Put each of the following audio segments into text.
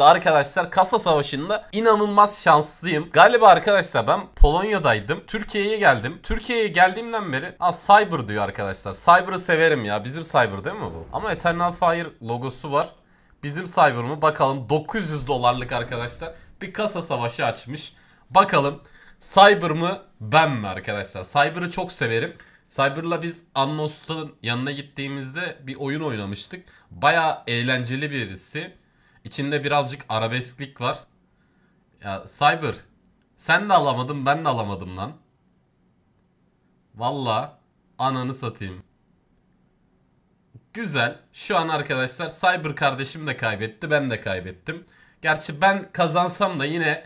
hafta arkadaşlar kasa savaşında inanılmaz şanslıyım. Galiba arkadaşlar ben Polonya'daydım. Türkiye'ye geldim. Türkiye'ye geldiğimden beri ha Cyber diyor arkadaşlar. Cyber'ı severim ya. Bizim Cyber değil mi bu? Ama Eternal Fire logosu var. Bizim Cyber mı? Bakalım 900 dolarlık arkadaşlar. Bir kasa savaşı açmış. Bakalım Cyber mı ben mi arkadaşlar? Cyber'ı çok severim. Cyber'la biz Annost'un yanına gittiğimizde bir oyun oynamıştık. Baya eğlenceli birisi. İçinde birazcık arabesklik var. Ya Cyber sen de alamadın ben de alamadım lan. Valla ananı satayım. Güzel. Şu an arkadaşlar Cyber kardeşim de kaybetti ben de kaybettim. Gerçi ben kazansam da yine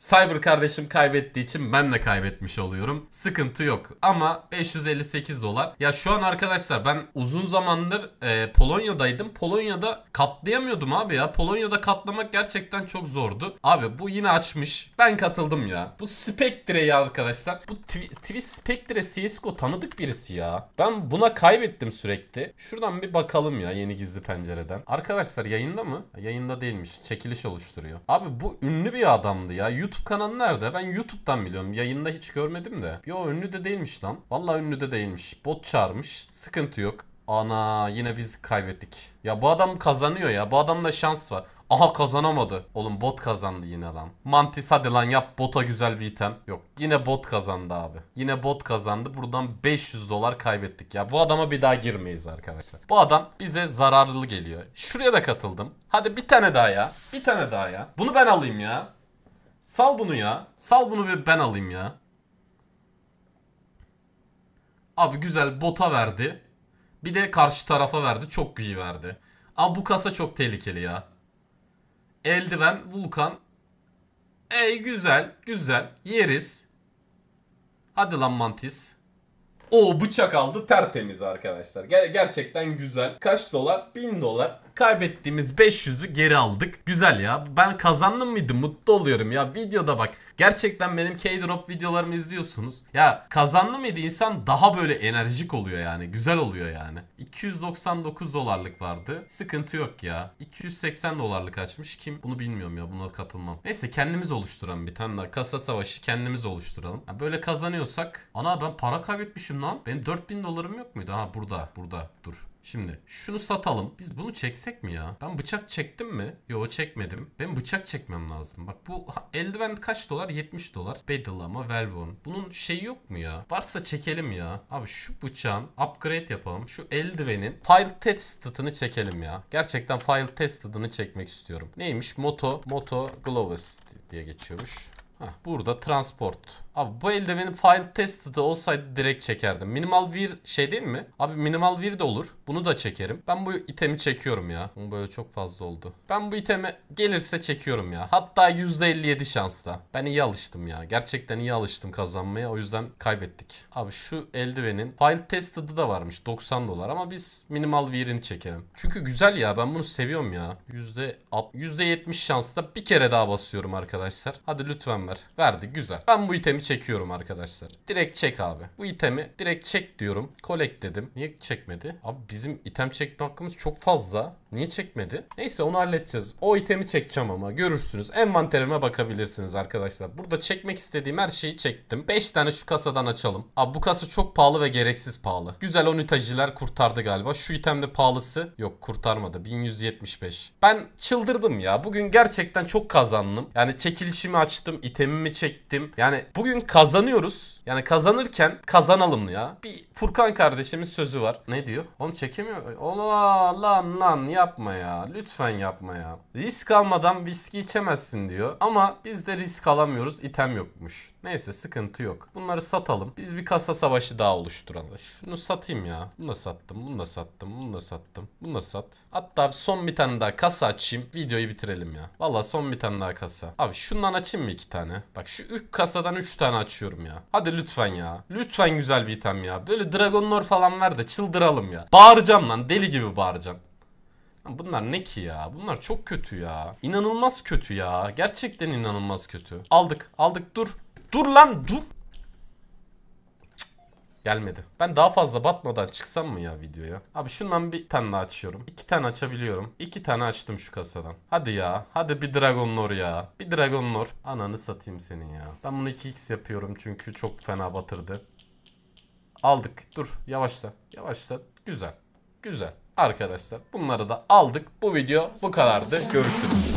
Cyber kardeşim kaybettiği için ben de kaybetmiş oluyorum. Sıkıntı yok. Ama 558 dolar. Ya şu an arkadaşlar ben uzun zamandır e, Polonya'daydım. Polonya'da katlayamıyordum abi ya. Polonya'da katlamak gerçekten çok zordu. Abi bu yine açmış. Ben katıldım ya. Bu Spectre'yi arkadaşlar. Bu Twist Spectre CSGO tanıdık birisi ya. Ben buna kaybettim sürekli. Şuradan bir bakalım ya yeni gizli pencereden. Arkadaşlar yayında mı? Yayında değilmiş. Çekiliş oluşturuyor. Abi bu ünlü bir adamdı ya. YouTube kanalı nerede? Ben YouTube'dan biliyorum. Yayında hiç görmedim de. Yo ünlü de değilmiş lan. Valla ünlü de değilmiş. Bot çağırmış. Sıkıntı yok. Ana yine biz kaybettik. Ya bu adam kazanıyor ya. Bu adamda şans var. Aha kazanamadı. Oğlum bot kazandı yine lan. Mantis hadi lan yap bota güzel bir item. Yok yine bot kazandı abi. Yine bot kazandı. Buradan 500 dolar kaybettik ya. Bu adama bir daha girmeyiz arkadaşlar. Bu adam bize zararlı geliyor. Şuraya da katıldım. Hadi bir tane daha ya. Bir tane daha ya. Bunu ben alayım ya. Sal bunu ya. Sal bunu ve ben alayım ya. Abi güzel bota verdi. Bir de karşı tarafa verdi. Çok iyi verdi. Abi bu kasa çok tehlikeli ya. Eldiven, Vulkan. Ey güzel, güzel. Yeriz. Hadi lan Mantis. O bıçak aldı tertemiz arkadaşlar. Ger gerçekten güzel. Kaç dolar? 1000 dolar. Kaybettiğimiz 500'ü geri aldık. Güzel ya. Ben kazandım mıydım? Mutlu oluyorum ya. Videoda bak. Gerçekten benim K-Drop videolarımı izliyorsunuz. Ya kazandı mıydı insan daha böyle enerjik oluyor yani. Güzel oluyor yani. 299 dolarlık vardı. Sıkıntı yok ya. 280 dolarlık açmış. Kim? Bunu bilmiyorum ya. Buna katılmam. Neyse kendimiz oluşturalım bir tane daha. Kasa savaşı kendimiz oluşturalım. Ya böyle kazanıyorsak. Ana ben para kaybetmişim lan. Benim 4000 dolarım yok muydu? Ha burada. Burada. Dur. Şimdi şunu satalım. Biz bunu çeksek mi ya? Ben bıçak çektim mi? Yo çekmedim. Ben bıçak çekmem lazım. Bak bu eldiven kaç dolar? 70 dolar. Battle ama Velvon. Bunun şeyi yok mu ya? Varsa çekelim ya. Abi şu bıçağın upgrade yapalım. Şu eldivenin file tested'ını çekelim ya. Gerçekten file tested'ını çekmek istiyorum. Neymiş? Moto, Moto Gloves diye geçiyormuş. Heh, burada transport Abi bu eldivenin file tested'ı olsaydı direkt çekerdim. Minimal wear şey değil mi? Abi minimal wear de olur. Bunu da çekerim. Ben bu itemi çekiyorum ya. Bu böyle çok fazla oldu. Ben bu itemi gelirse çekiyorum ya. Hatta %57 şansta. Ben iyi alıştım ya. Gerçekten iyi alıştım kazanmaya. O yüzden kaybettik. Abi şu eldivenin file tested'ı da varmış. 90 dolar ama biz minimal wear'ini çekelim. Çünkü güzel ya. Ben bunu seviyorum ya. %70 şansta bir kere daha basıyorum arkadaşlar. Hadi lütfen ver. Verdi. Güzel. Ben bu itemi çekiyorum arkadaşlar. Direkt çek abi. Bu itemi direkt çek diyorum. Collect dedim. Niye çekmedi? Abi bizim item çekme hakkımız çok fazla. Niye çekmedi? Neyse onu halledeceğiz. O itemi çekeceğim ama görürsünüz. Envanterime bakabilirsiniz arkadaşlar. Burada çekmek istediğim her şeyi çektim. 5 tane şu kasadan açalım. Abi bu kasa çok pahalı ve gereksiz pahalı. Güzel onitajiler kurtardı galiba. Şu itemde pahalısı yok kurtarmadı. 1175. Ben çıldırdım ya. Bugün gerçekten çok kazandım. Yani çekilişimi açtım. itemimi çektim. Yani bugün kazanıyoruz. Yani kazanırken kazanalım ya. Bir Furkan kardeşimin sözü var. Ne diyor? Onu çekemiyor. Allah lan lan ya yapma ya. Lütfen yapma ya. Risk almadan viski içemezsin diyor. Ama biz de risk alamıyoruz. item yokmuş. Neyse sıkıntı yok. Bunları satalım. Biz bir kasa savaşı daha oluşturalım. Şunu satayım ya. Bunu da sattım. Bunu da sattım. Bunu da sattım. Bunu da sat. Hatta son bir tane daha kasa açayım. Videoyu bitirelim ya. Valla son bir tane daha kasa. Abi şundan açayım mı iki tane? Bak şu üç kasadan üç tane açıyorum ya. Hadi lütfen ya. Lütfen güzel bir item ya. Böyle Dragon Lore falan ver de çıldıralım ya. Bağıracağım lan. Deli gibi bağıracağım. Bunlar ne ki ya? Bunlar çok kötü ya. İnanılmaz kötü ya. Gerçekten inanılmaz kötü. Aldık. Aldık. Dur. Dur lan dur. gelmedi. Ben daha fazla batmadan çıksam mı ya videoya? Abi şundan bir tane daha açıyorum. İki tane açabiliyorum. İki tane açtım şu kasadan. Hadi ya. Hadi bir Dragon Lore ya. Bir Dragon Lore. Ananı satayım senin ya. Ben bunu 2x yapıyorum çünkü çok fena batırdı. Aldık. Dur. Yavaşla. Yavaşla. Güzel. Güzel arkadaşlar. Bunları da aldık. Bu video bu kadardı. Görüşürüz.